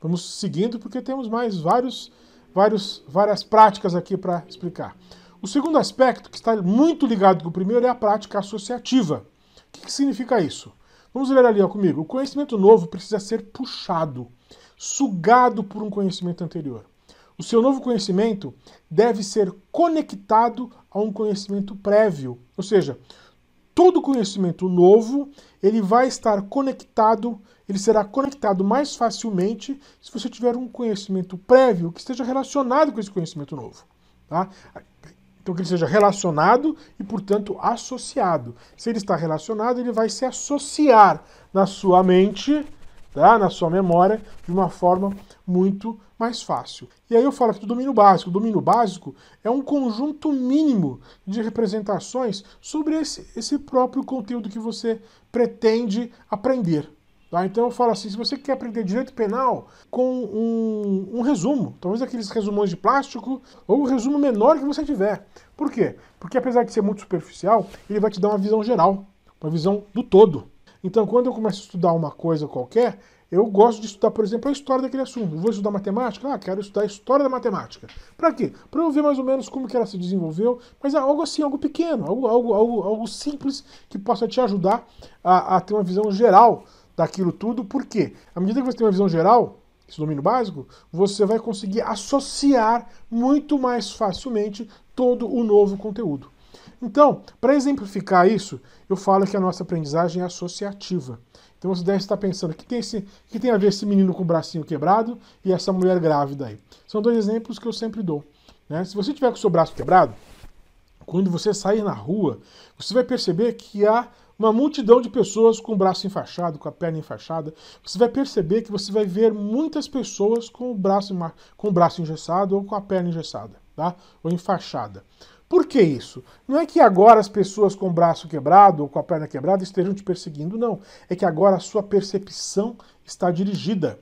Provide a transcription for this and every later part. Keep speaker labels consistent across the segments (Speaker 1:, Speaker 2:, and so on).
Speaker 1: Vamos seguindo porque temos mais vários, vários, várias práticas aqui para explicar. O segundo aspecto, que está muito ligado com o primeiro, é a prática associativa. O que, que significa isso? Vamos ler ali ó, comigo. O conhecimento novo precisa ser puxado, sugado por um conhecimento anterior. O seu novo conhecimento deve ser conectado a um conhecimento prévio. Ou seja, todo conhecimento novo, ele vai estar conectado, ele será conectado mais facilmente se você tiver um conhecimento prévio que esteja relacionado com esse conhecimento novo. Tá? Então, que ele seja relacionado e, portanto, associado. Se ele está relacionado, ele vai se associar na sua mente tá? na sua memória de uma forma muito mais fácil. E aí eu falo aqui do domínio básico. O domínio básico é um conjunto mínimo de representações sobre esse, esse próprio conteúdo que você pretende aprender. Tá? Então eu falo assim, se você quer aprender direito penal com um, um resumo, talvez aqueles resumões de plástico, ou o um resumo menor que você tiver. Por quê? Porque apesar de ser muito superficial, ele vai te dar uma visão geral, uma visão do todo. Então, quando eu começo a estudar uma coisa qualquer, eu gosto de estudar, por exemplo, a história daquele assunto. Eu vou estudar matemática? Ah, quero estudar a história da matemática. Para quê? Para eu ver mais ou menos como que ela se desenvolveu, mas é algo assim, algo pequeno, algo, algo, algo, algo simples que possa te ajudar a, a ter uma visão geral daquilo tudo. Por quê? À medida que você tem uma visão geral, esse domínio básico, você vai conseguir associar muito mais facilmente todo o novo conteúdo. Então, para exemplificar isso, eu falo que a nossa aprendizagem é associativa. Então você deve estar pensando, que tem, esse, que tem a ver esse menino com o bracinho quebrado e essa mulher grávida aí? São dois exemplos que eu sempre dou. Né? Se você tiver com o seu braço quebrado, quando você sair na rua, você vai perceber que há uma multidão de pessoas com o braço enfaixado, com a perna enfaixada. Você vai perceber que você vai ver muitas pessoas com o braço, com o braço engessado ou com a perna engessada, tá? ou enfaixada. Por que isso? Não é que agora as pessoas com o braço quebrado ou com a perna quebrada estejam te perseguindo, não. É que agora a sua percepção está dirigida.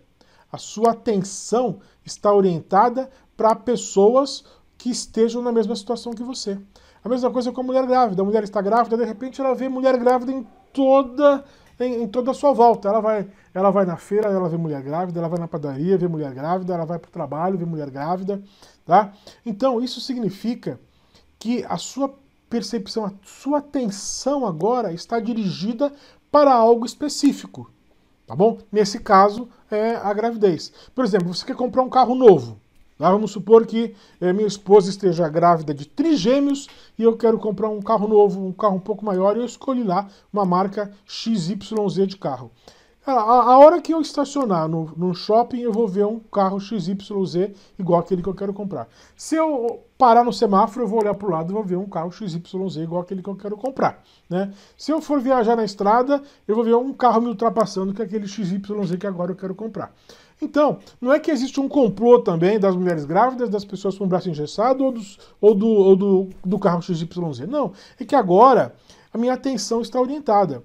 Speaker 1: A sua atenção está orientada para pessoas que estejam na mesma situação que você. A mesma coisa com a mulher grávida. A mulher está grávida, de repente ela vê mulher grávida em toda em, em, toda a sua volta. Ela vai, ela vai na feira, ela vê mulher grávida, ela vai na padaria, vê mulher grávida, ela vai para o trabalho, vê mulher grávida, tá? Então, isso significa que a sua percepção, a sua atenção agora está dirigida para algo específico. Tá bom? Nesse caso, é a gravidez. Por exemplo, você quer comprar um carro novo. Vamos supor que é, minha esposa esteja grávida de trigêmeos e eu quero comprar um carro novo, um carro um pouco maior, e eu escolhi lá uma marca XYZ de carro. Ah, a, a hora que eu estacionar no, no shopping, eu vou ver um carro XYZ igual aquele que eu quero comprar. Se eu parar no semáforo, eu vou olhar para o lado e vou ver um carro XYZ igual aquele que eu quero comprar. Né? Se eu for viajar na estrada, eu vou ver um carro me ultrapassando que é aquele XYZ que agora eu quero comprar. Então, não é que existe um complô também das mulheres grávidas, das pessoas com o braço engessado ou, dos, ou, do, ou do, do carro XYZ. Não, é que agora a minha atenção está orientada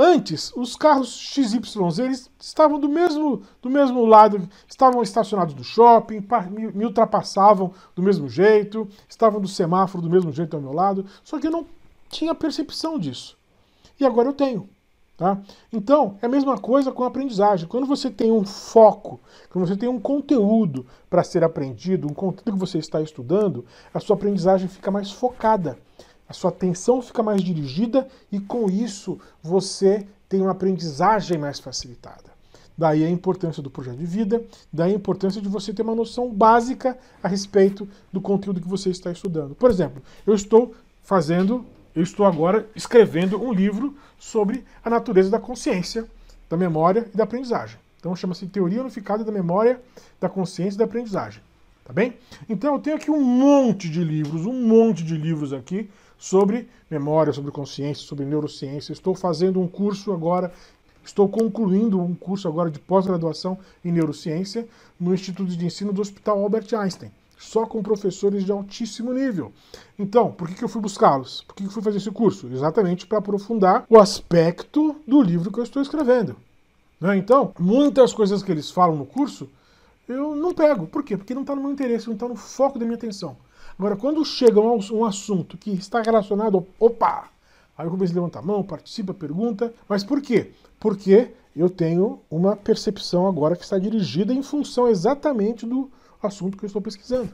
Speaker 1: Antes, os carros XYZ eles estavam do mesmo, do mesmo lado, estavam estacionados no shopping, me ultrapassavam do mesmo jeito, estavam do semáforo do mesmo jeito ao meu lado, só que eu não tinha percepção disso. E agora eu tenho. Tá? Então, é a mesma coisa com a aprendizagem. Quando você tem um foco, quando você tem um conteúdo para ser aprendido, um conteúdo que você está estudando, a sua aprendizagem fica mais focada a sua atenção fica mais dirigida e com isso você tem uma aprendizagem mais facilitada. Daí a importância do projeto de vida, daí a importância de você ter uma noção básica a respeito do conteúdo que você está estudando. Por exemplo, eu estou fazendo, eu estou agora escrevendo um livro sobre a natureza da consciência, da memória e da aprendizagem. Então chama-se Teoria Unificada da Memória, da Consciência e da Aprendizagem. Tá bem? Então eu tenho aqui um monte de livros, um monte de livros aqui sobre memória, sobre consciência, sobre neurociência. Estou fazendo um curso agora, estou concluindo um curso agora de pós-graduação em neurociência no Instituto de Ensino do Hospital Albert Einstein, só com professores de altíssimo nível. Então, por que, que eu fui buscá-los? Por que, que eu fui fazer esse curso? Exatamente para aprofundar o aspecto do livro que eu estou escrevendo. Né? Então, muitas coisas que eles falam no curso eu não pego. Por quê? Porque não está no meu interesse, não está no foco da minha atenção. Agora, quando chega um, um assunto que está relacionado, opa! Aí eu começo a levantar a mão, participa, pergunta. Mas por quê? Porque eu tenho uma percepção agora que está dirigida em função exatamente do assunto que eu estou pesquisando.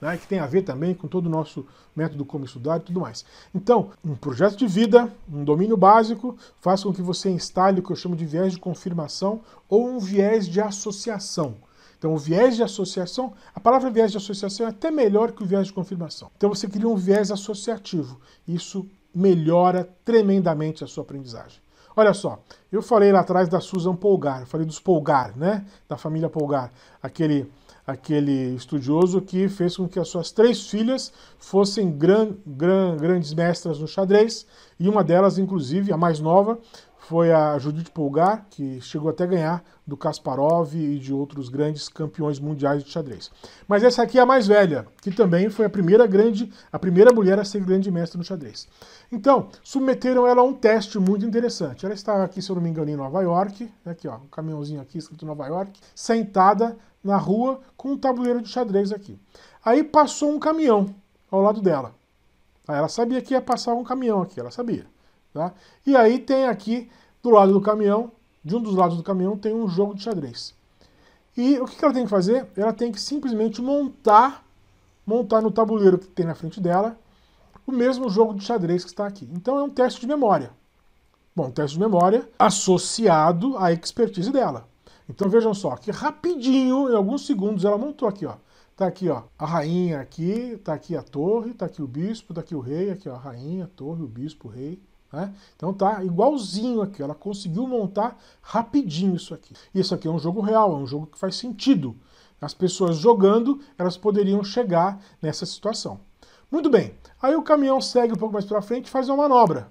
Speaker 1: Né? Que tem a ver também com todo o nosso método como estudar e tudo mais. Então, um projeto de vida, um domínio básico, faz com que você instale o que eu chamo de viés de confirmação ou um viés de associação. Então, o viés de associação, a palavra viés de associação é até melhor que o viés de confirmação. Então, você cria um viés associativo. Isso melhora tremendamente a sua aprendizagem. Olha só, eu falei lá atrás da Susan Polgar, falei dos Polgar, né? Da família Polgar, aquele aquele estudioso que fez com que as suas três filhas fossem gran, gran, grandes mestras no xadrez, e uma delas, inclusive, a mais nova, foi a Judith Polgar, que chegou até a ganhar do Kasparov e de outros grandes campeões mundiais de xadrez. Mas essa aqui é a mais velha, que também foi a primeira grande, a primeira mulher a ser grande mestra no xadrez. Então, submeteram ela a um teste muito interessante. Ela está aqui, se eu não me engano, em Nova York, é aqui ó, um caminhãozinho aqui escrito Nova York, sentada na rua com um tabuleiro de xadrez aqui. Aí passou um caminhão ao lado dela. Aí ela sabia que ia passar um caminhão aqui, ela sabia. Tá? E aí tem aqui, do lado do caminhão, de um dos lados do caminhão, tem um jogo de xadrez. E o que ela tem que fazer? Ela tem que simplesmente montar, montar no tabuleiro que tem na frente dela, o mesmo jogo de xadrez que está aqui. Então é um teste de memória. Bom, um teste de memória associado à expertise dela. Então vejam só, que rapidinho, em alguns segundos, ela montou aqui, ó. Tá aqui, ó, a rainha aqui, tá aqui a torre, tá aqui o bispo, tá aqui o rei, aqui ó, a rainha, a torre, o bispo, o rei. Né? Então tá igualzinho aqui, ela conseguiu montar rapidinho isso aqui. Isso aqui é um jogo real, é um jogo que faz sentido. As pessoas jogando, elas poderiam chegar nessa situação. Muito bem, aí o caminhão segue um pouco mais para frente e faz uma manobra.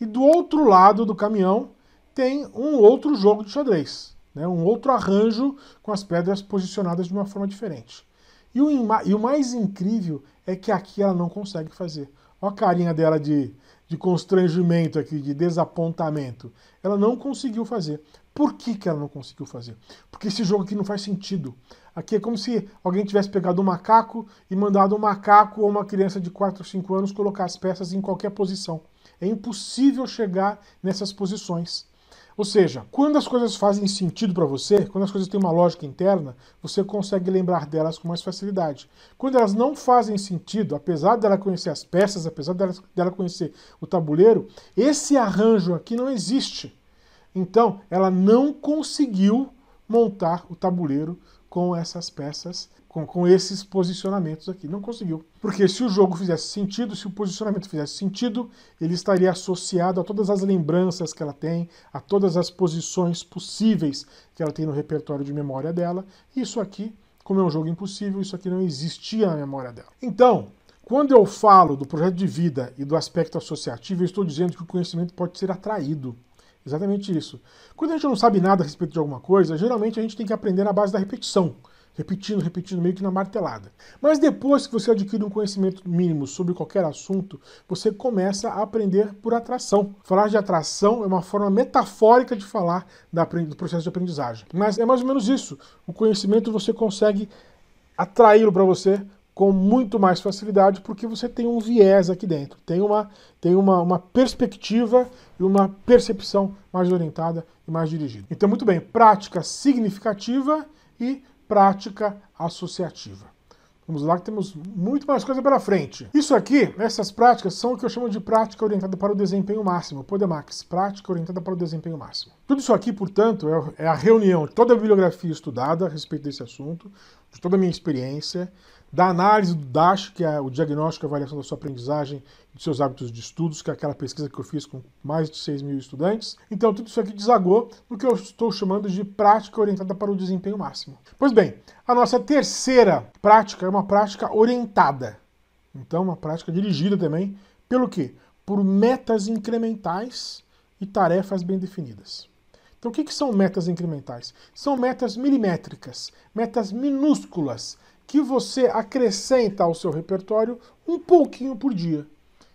Speaker 1: E do outro lado do caminhão tem um outro jogo de xadrez, né? um outro arranjo com as pedras posicionadas de uma forma diferente. E o, e o mais incrível é que aqui ela não consegue fazer. Olha a carinha dela de de constrangimento aqui, de desapontamento. Ela não conseguiu fazer. Por que, que ela não conseguiu fazer? Porque esse jogo aqui não faz sentido. Aqui é como se alguém tivesse pegado um macaco e mandado um macaco ou uma criança de 4 ou 5 anos colocar as peças em qualquer posição. É impossível chegar nessas posições. Ou seja, quando as coisas fazem sentido para você, quando as coisas têm uma lógica interna, você consegue lembrar delas com mais facilidade. Quando elas não fazem sentido, apesar dela conhecer as peças, apesar dela, dela conhecer o tabuleiro, esse arranjo aqui não existe. Então, ela não conseguiu montar o tabuleiro com essas peças, com, com esses posicionamentos aqui. Não conseguiu. Porque se o jogo fizesse sentido, se o posicionamento fizesse sentido, ele estaria associado a todas as lembranças que ela tem, a todas as posições possíveis que ela tem no repertório de memória dela. Isso aqui, como é um jogo impossível, isso aqui não existia na memória dela. Então, quando eu falo do projeto de vida e do aspecto associativo, eu estou dizendo que o conhecimento pode ser atraído. Exatamente isso. Quando a gente não sabe nada a respeito de alguma coisa, geralmente a gente tem que aprender na base da repetição. Repetindo, repetindo, meio que na martelada. Mas depois que você adquire um conhecimento mínimo sobre qualquer assunto, você começa a aprender por atração. Falar de atração é uma forma metafórica de falar do processo de aprendizagem. Mas é mais ou menos isso. O conhecimento você consegue atraí-lo para você com muito mais facilidade porque você tem um viés aqui dentro, tem uma, tem uma, uma perspectiva e uma percepção mais orientada e mais dirigida. Então, muito bem, prática significativa e prática associativa. Vamos lá que temos muito mais coisa pela frente. Isso aqui, essas práticas, são o que eu chamo de prática orientada para o desempenho máximo, PODEMAX, prática orientada para o desempenho máximo. Tudo isso aqui, portanto, é, é a reunião de toda a bibliografia estudada a respeito desse assunto, de toda a minha experiência, da análise do DASH, que é o diagnóstico e avaliação da sua aprendizagem e dos seus hábitos de estudos, que é aquela pesquisa que eu fiz com mais de 6 mil estudantes. Então, tudo isso aqui desagou no que eu estou chamando de prática orientada para o desempenho máximo. Pois bem, a nossa terceira prática é uma prática orientada. Então, uma prática dirigida também pelo quê? Por metas incrementais e tarefas bem definidas. Então, o que, que são metas incrementais? São metas milimétricas, metas minúsculas, que você acrescenta ao seu repertório um pouquinho por dia.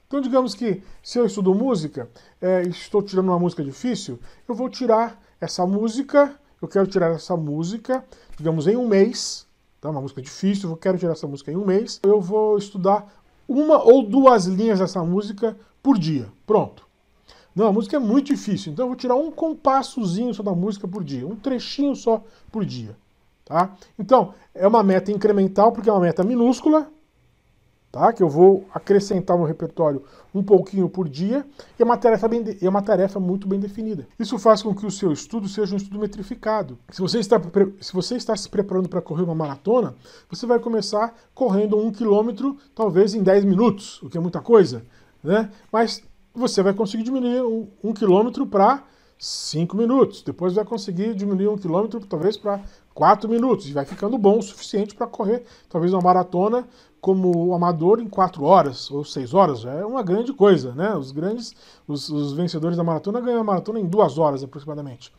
Speaker 1: Então, digamos que se eu estudo música, é, estou tirando uma música difícil, eu vou tirar essa música, eu quero tirar essa música, digamos, em um mês, tá? uma música difícil, eu quero tirar essa música em um mês, eu vou estudar uma ou duas linhas dessa música por dia. Pronto. Não, a música é muito difícil, então eu vou tirar um compassozinho só da música por dia, um trechinho só por dia. Tá? Então, é uma meta incremental porque é uma meta minúscula, tá? que eu vou acrescentar no repertório um pouquinho por dia, e é uma, tarefa bem de... é uma tarefa muito bem definida. Isso faz com que o seu estudo seja um estudo metrificado. Se você está, pre... se, você está se preparando para correr uma maratona, você vai começar correndo um quilômetro, talvez em 10 minutos, o que é muita coisa, né? mas você vai conseguir diminuir um, um quilômetro para 5 minutos. Depois vai conseguir diminuir um quilômetro, talvez para 4 minutos. E vai ficando bom o suficiente para correr, talvez uma maratona como o amador em 4 horas ou 6 horas. É uma grande coisa, né? Os grandes, os, os vencedores da maratona ganham a maratona em 2 horas aproximadamente.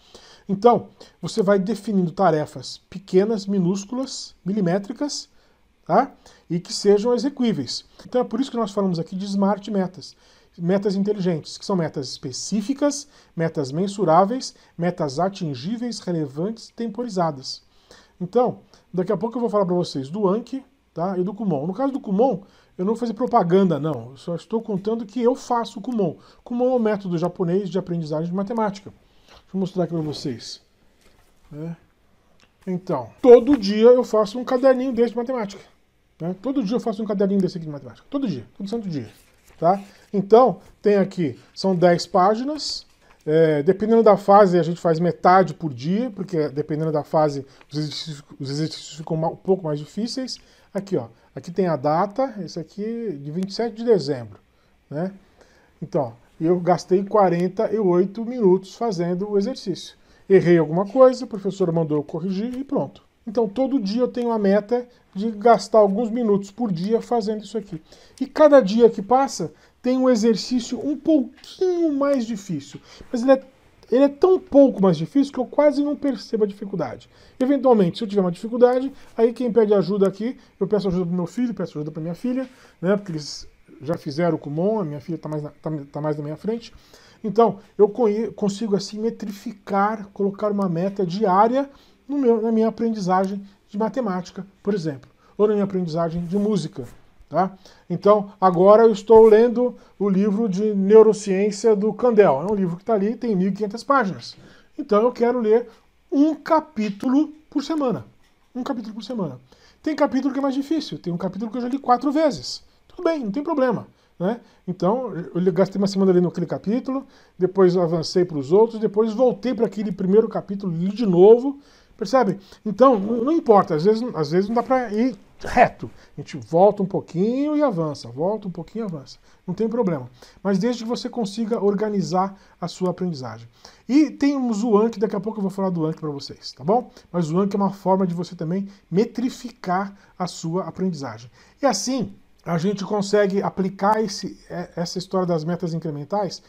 Speaker 1: Então, você vai definindo tarefas pequenas, minúsculas, milimétricas, tá? E que sejam executíveis Então é por isso que nós falamos aqui de smart metas metas inteligentes, que são metas específicas, metas mensuráveis, metas atingíveis, relevantes, temporizadas. Então, daqui a pouco eu vou falar para vocês do Anki tá, e do Kumon. No caso do Kumon, eu não vou fazer propaganda, não. Eu só estou contando que eu faço o Kumon. Kumon é o método japonês de aprendizagem de matemática. Deixa eu mostrar aqui para vocês. É. Então, todo dia eu faço um caderninho desse de matemática. Né? Todo dia eu faço um caderninho desse aqui de matemática. Todo dia, todo santo dia. Tá? Então, tem aqui, são 10 páginas. É, dependendo da fase, a gente faz metade por dia, porque dependendo da fase, os exercícios, os exercícios ficam um pouco mais difíceis. Aqui, ó, aqui tem a data, esse aqui de 27 de dezembro. Né? Então, eu gastei 48 minutos fazendo o exercício. Errei alguma coisa, o professor mandou eu corrigir e pronto. Então, todo dia eu tenho a meta de gastar alguns minutos por dia fazendo isso aqui. E cada dia que passa, tem um exercício um pouquinho mais difícil. Mas ele é, ele é tão pouco mais difícil que eu quase não percebo a dificuldade. Eventualmente, se eu tiver uma dificuldade, aí quem pede ajuda aqui, eu peço ajuda para meu filho, peço ajuda para minha filha, né? Porque eles já fizeram o Kumon, a minha filha está mais, tá, tá mais na minha frente. Então, eu consigo assim metrificar, colocar uma meta diária meu, na minha aprendizagem de matemática, por exemplo, ou na minha aprendizagem de música. Tá? Então, agora eu estou lendo o livro de neurociência do Candel. É um livro que está ali, tem 1.500 páginas. Então, eu quero ler um capítulo por semana. Um capítulo por semana. Tem capítulo que é mais difícil, tem um capítulo que eu já li quatro vezes. Tudo bem, não tem problema. Né? Então, eu gastei uma semana lendo aquele capítulo, depois avancei para os outros, depois voltei para aquele primeiro capítulo, li de novo, Percebe? Então, não, não importa, às vezes, às vezes não dá para ir reto. A gente volta um pouquinho e avança, volta um pouquinho e avança. Não tem problema. Mas desde que você consiga organizar a sua aprendizagem. E temos o Anki, daqui a pouco eu vou falar do Anki para vocês, tá bom? Mas o Anki é uma forma de você também metrificar a sua aprendizagem. E assim, a gente consegue aplicar esse, é, essa história das metas incrementais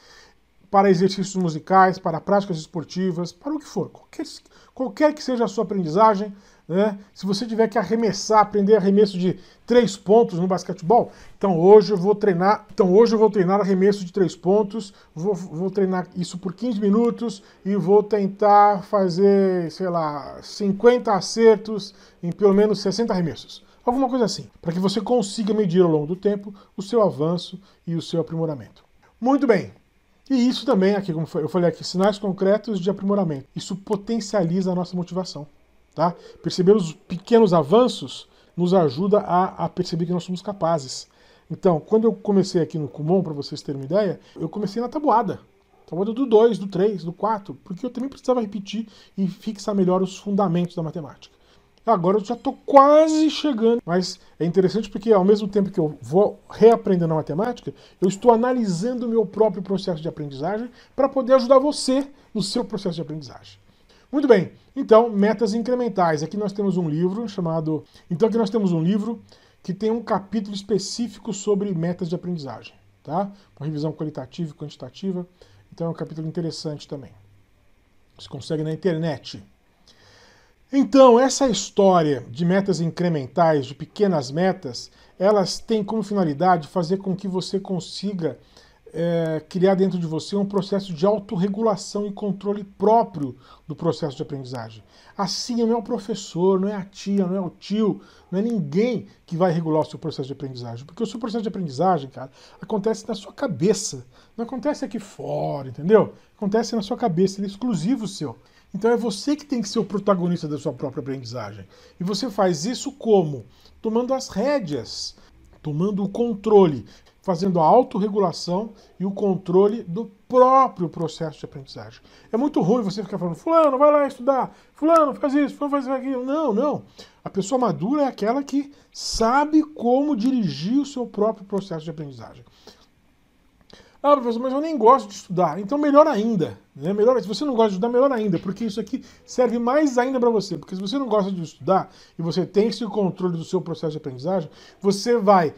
Speaker 1: para exercícios musicais, para práticas esportivas, para o que for, qualquer, qualquer que seja a sua aprendizagem, né? Se você tiver que arremessar, aprender arremesso de três pontos no basquetebol, então hoje eu vou treinar, então hoje eu vou treinar arremesso de três pontos, vou, vou treinar isso por 15 minutos e vou tentar fazer, sei lá, 50 acertos em pelo menos 60 arremessos. Alguma coisa assim, para que você consiga medir ao longo do tempo o seu avanço e o seu aprimoramento. Muito bem, e isso também, aqui como eu falei aqui, sinais concretos de aprimoramento. Isso potencializa a nossa motivação. Tá? Perceber os pequenos avanços nos ajuda a, a perceber que nós somos capazes. Então, quando eu comecei aqui no Kumon, para vocês terem uma ideia, eu comecei na tabuada. Tabuada do 2, do 3, do 4, porque eu também precisava repetir e fixar melhor os fundamentos da matemática. Agora eu já estou quase chegando. Mas é interessante porque ao mesmo tempo que eu vou reaprendendo a matemática, eu estou analisando o meu próprio processo de aprendizagem para poder ajudar você no seu processo de aprendizagem. Muito bem, então, metas incrementais. Aqui nós temos um livro chamado. Então, aqui nós temos um livro que tem um capítulo específico sobre metas de aprendizagem. Tá? Uma revisão qualitativa e quantitativa. Então é um capítulo interessante também. Você consegue na internet. Então, essa história de metas incrementais, de pequenas metas, elas têm como finalidade fazer com que você consiga é, criar dentro de você um processo de autorregulação e controle próprio do processo de aprendizagem. Assim, não é o professor, não é a tia, não é o tio, não é ninguém que vai regular o seu processo de aprendizagem. Porque o seu processo de aprendizagem, cara, acontece na sua cabeça. Não acontece aqui fora, entendeu? Acontece na sua cabeça, ele é exclusivo seu. Então é você que tem que ser o protagonista da sua própria aprendizagem. E você faz isso como? Tomando as rédeas, tomando o controle, fazendo a autorregulação e o controle do próprio processo de aprendizagem. É muito ruim você ficar falando, fulano, vai lá estudar, fulano, faz isso, fulano, faz aquilo. Não, não. A pessoa madura é aquela que sabe como dirigir o seu próprio processo de aprendizagem. Ah, professor, mas eu nem gosto de estudar. Então, melhor ainda. Né? Melhor, se você não gosta de estudar, melhor ainda, porque isso aqui serve mais ainda para você. Porque se você não gosta de estudar e você tem esse controle do seu processo de aprendizagem, você vai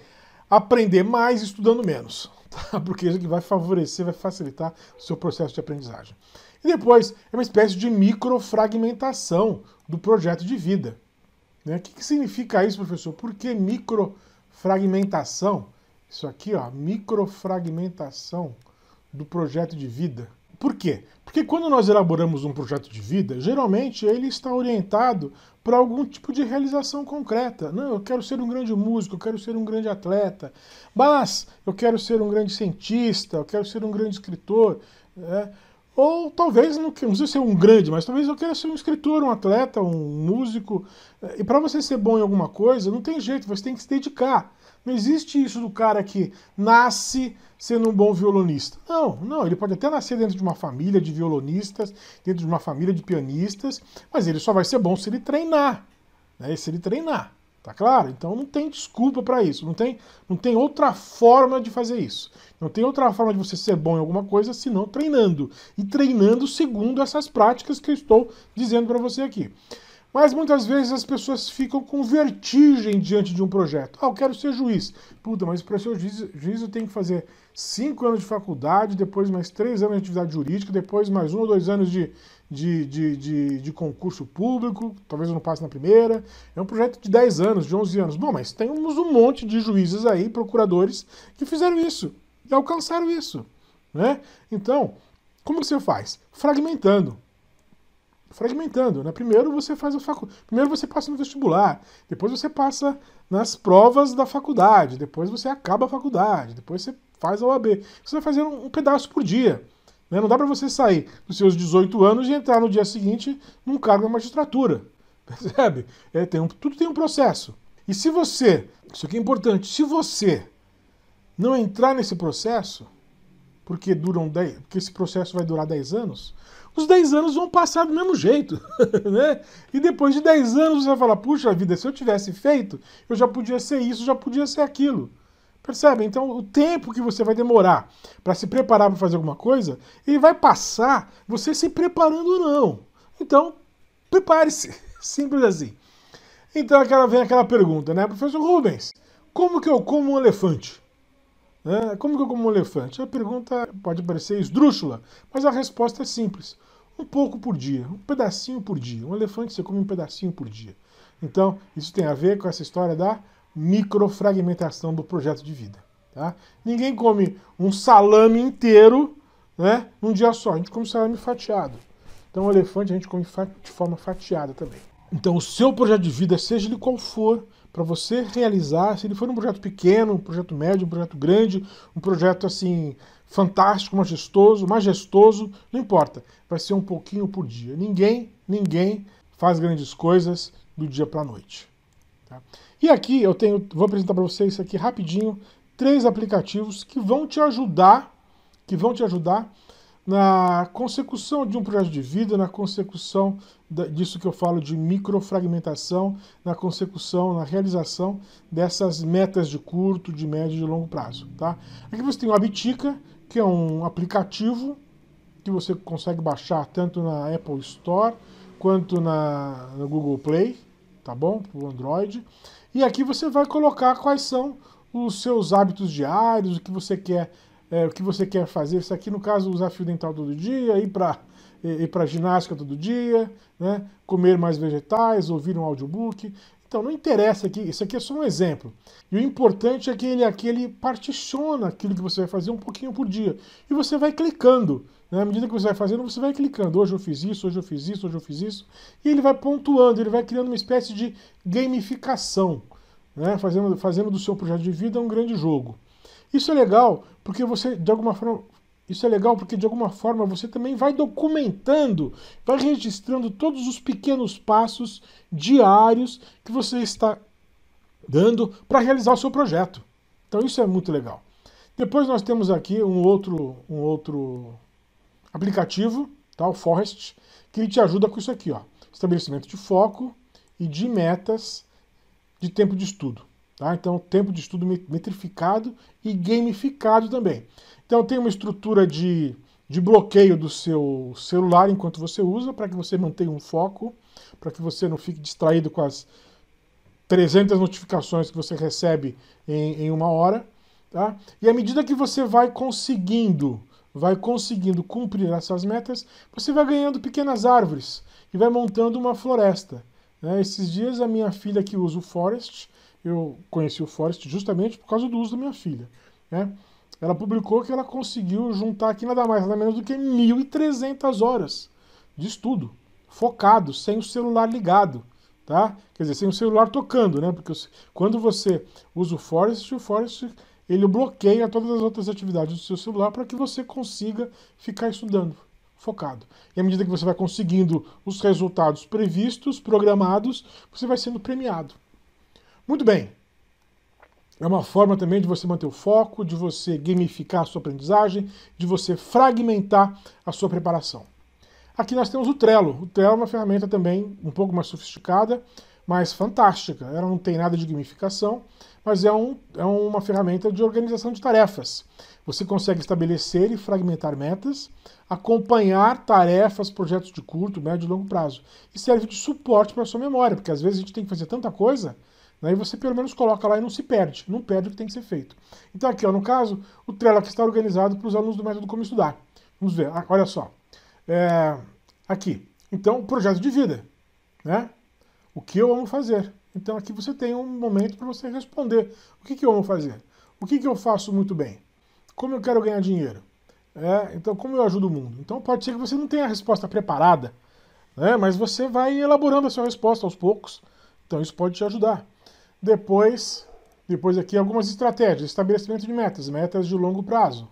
Speaker 1: aprender mais estudando menos. Tá? Porque isso aqui vai favorecer, vai facilitar o seu processo de aprendizagem. E depois, é uma espécie de microfragmentação do projeto de vida. Né? O que, que significa isso, professor? Por que microfragmentação? Isso aqui, ó, microfragmentação do projeto de vida. Por quê? Porque quando nós elaboramos um projeto de vida, geralmente ele está orientado para algum tipo de realização concreta. Não, eu quero ser um grande músico, eu quero ser um grande atleta, mas eu quero ser um grande cientista, eu quero ser um grande escritor. Né? Ou talvez, não, não ser um grande, mas talvez eu quero ser um escritor, um atleta, um músico. E para você ser bom em alguma coisa, não tem jeito, você tem que se dedicar. Não existe isso do cara que nasce sendo um bom violonista. Não, não, ele pode até nascer dentro de uma família de violonistas, dentro de uma família de pianistas, mas ele só vai ser bom se ele treinar. Né? Se ele treinar, tá claro? Então não tem desculpa para isso, não tem, não tem outra forma de fazer isso. Não tem outra forma de você ser bom em alguma coisa senão treinando. E treinando segundo essas práticas que eu estou dizendo para você aqui. Mas muitas vezes as pessoas ficam com vertigem diante de um projeto. Ah, eu quero ser juiz. Puta, mas para ser juiz, juiz eu tenho que fazer cinco anos de faculdade, depois mais três anos de atividade jurídica, depois mais um ou dois anos de, de, de, de, de concurso público, talvez eu não passe na primeira. É um projeto de 10 anos, de 11 anos. Bom, mas temos um monte de juízes aí, procuradores, que fizeram isso e alcançaram isso. Né? Então, como que você faz? Fragmentando fragmentando. Né? Primeiro você faz a facu... Primeiro você passa no vestibular, depois você passa nas provas da faculdade, depois você acaba a faculdade, depois você faz a OAB. Você vai fazendo um pedaço por dia. Né? Não dá para você sair dos seus 18 anos e entrar no dia seguinte num cargo na magistratura. Percebe? É, tem um, tudo tem um processo. E se você, isso aqui é importante, se você não entrar nesse processo, porque duram 10, porque esse processo vai durar 10 anos, os 10 anos vão passar do mesmo jeito, né? E depois de 10 anos você vai falar, puxa vida, se eu tivesse feito, eu já podia ser isso, já podia ser aquilo. Percebe? Então, o tempo que você vai demorar para se preparar para fazer alguma coisa, ele vai passar você se preparando ou não. Então, prepare-se. Simples assim. Então, aquela, vem aquela pergunta, né? Professor Rubens, como que eu como um elefante? Né? Como que eu como um elefante? A pergunta pode parecer esdrúxula, mas a resposta é simples. Um pouco por dia, um pedacinho por dia. Um elefante você come um pedacinho por dia. Então, isso tem a ver com essa história da microfragmentação do projeto de vida. Tá? Ninguém come um salame inteiro né, num dia só. A gente come salame fatiado. Então, o elefante a gente come de forma fatiada também. Então, o seu projeto de vida, seja ele qual for, para você realizar, se ele for um projeto pequeno, um projeto médio, um projeto grande, um projeto assim fantástico, majestoso, majestoso, não importa, vai ser um pouquinho por dia. Ninguém, ninguém faz grandes coisas do dia para a noite. Tá? E aqui eu tenho, vou apresentar para vocês aqui rapidinho três aplicativos que vão te ajudar, que vão te ajudar na consecução de um projeto de vida, na consecução disso que eu falo de microfragmentação, na consecução, na realização dessas metas de curto, de médio e de longo prazo. Tá? Aqui você tem o Abitica, que é um aplicativo que você consegue baixar tanto na Apple Store quanto na, na Google Play, tá bom? Para o Android. E aqui você vai colocar quais são os seus hábitos diários, o que você quer é, o que você quer fazer. Isso aqui, no caso, usar fio dental todo dia, ir para ir para ginástica todo dia, né? comer mais vegetais, ouvir um audiobook. Então, não interessa aqui, isso aqui é só um exemplo. E o importante é que ele aqui ele particiona aquilo que você vai fazer um pouquinho por dia. E você vai clicando. Né? À medida que você vai fazendo, você vai clicando. Hoje eu fiz isso, hoje eu fiz isso, hoje eu fiz isso. E ele vai pontuando, ele vai criando uma espécie de gamificação. Né? Fazendo, fazendo do seu projeto de vida um grande jogo. Isso é legal porque você, de alguma forma, isso é legal porque de alguma forma você também vai documentando, vai registrando todos os pequenos passos diários que você está dando para realizar o seu projeto. Então isso é muito legal. Depois nós temos aqui um outro, um outro aplicativo, tá? o Forest, que ele te ajuda com isso aqui, ó. Estabelecimento de foco e de metas de tempo de estudo. Tá? Então, tempo de estudo metrificado e gamificado também. Então, tem uma estrutura de, de bloqueio do seu celular enquanto você usa, para que você mantenha um foco, para que você não fique distraído com as 300 notificações que você recebe em, em uma hora. Tá? E à medida que você vai conseguindo, vai conseguindo cumprir essas metas, você vai ganhando pequenas árvores e vai montando uma floresta. Né? Esses dias a minha filha que usa o Forest, eu conheci o Forest justamente por causa do uso da minha filha. Né? Ela publicou que ela conseguiu juntar aqui nada mais nada menos do que 1.300 horas de estudo, focado, sem o celular ligado. Tá? Quer dizer, sem o celular tocando, né? Porque quando você usa o Forest, o Forest ele bloqueia todas as outras atividades do seu celular para que você consiga ficar estudando, focado. E à medida que você vai conseguindo os resultados previstos, programados, você vai sendo premiado. Muito bem. É uma forma também de você manter o foco, de você gamificar a sua aprendizagem, de você fragmentar a sua preparação. Aqui nós temos o Trello. O Trello é uma ferramenta também um pouco mais sofisticada, mas fantástica. Ela não tem nada de gamificação, mas é, um, é uma ferramenta de organização de tarefas. Você consegue estabelecer e fragmentar metas, acompanhar tarefas, projetos de curto, médio e longo prazo. E serve de suporte para a sua memória, porque às vezes a gente tem que fazer tanta coisa Aí né? você pelo menos coloca lá e não se perde, não perde o que tem que ser feito. Então aqui, ó, no caso, o Trello que está organizado para os alunos do método Como Estudar. Vamos ver, ah, olha só. É, aqui, então, projeto de vida, né? O que eu amo fazer? Então aqui você tem um momento para você responder. O que, que eu amo fazer? O que, que eu faço muito bem? Como eu quero ganhar dinheiro? É, então, como eu ajudo o mundo? Então pode ser que você não tenha a resposta preparada, né? mas você vai elaborando a sua resposta aos poucos. Então isso pode te ajudar. Depois, depois aqui algumas estratégias, estabelecimento de metas, metas de longo prazo.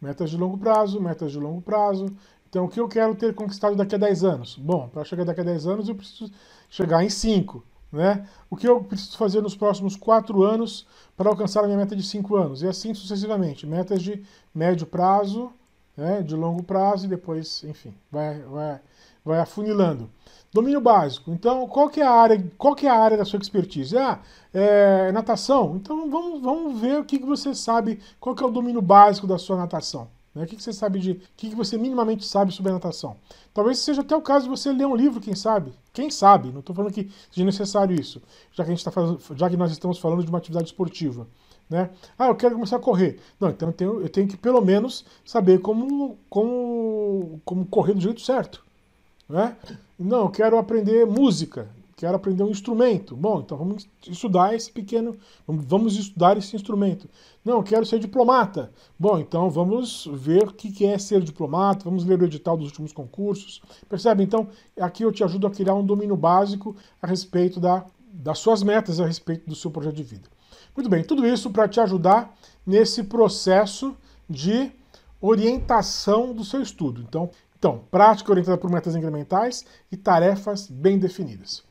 Speaker 1: Metas de longo prazo, metas de longo prazo. Então, o que eu quero ter conquistado daqui a 10 anos? Bom, para chegar daqui a 10 anos, eu preciso chegar em 5. Né? O que eu preciso fazer nos próximos 4 anos para alcançar a minha meta de 5 anos? E assim sucessivamente. Metas de médio prazo, né? de longo prazo e depois, enfim, vai, vai, vai afunilando. Domínio básico. Então, qual que é a área, qual que é a área da sua expertise? Ah, é natação? Então vamos, vamos ver o que, que você sabe, qual que é o domínio básico da sua natação. Né? O que, que você sabe de. O que, que você minimamente sabe sobre a natação? Talvez seja até o caso de você ler um livro, quem sabe? Quem sabe? Não estou falando que seja necessário isso, já que, a gente tá já que nós estamos falando de uma atividade esportiva. Né? Ah, eu quero começar a correr. Não, então eu tenho, eu tenho que pelo menos saber como, como, como correr do jeito certo. Né? Não, quero aprender música, quero aprender um instrumento. Bom, então vamos estudar esse pequeno, vamos estudar esse instrumento. Não, quero ser diplomata. Bom, então vamos ver o que é ser diplomata, vamos ler o edital dos últimos concursos. Percebe? Então, aqui eu te ajudo a criar um domínio básico a respeito da, das suas metas, a respeito do seu projeto de vida. Muito bem, tudo isso para te ajudar nesse processo de orientação do seu estudo. Então, então, prática orientada por metas incrementais e tarefas bem definidas.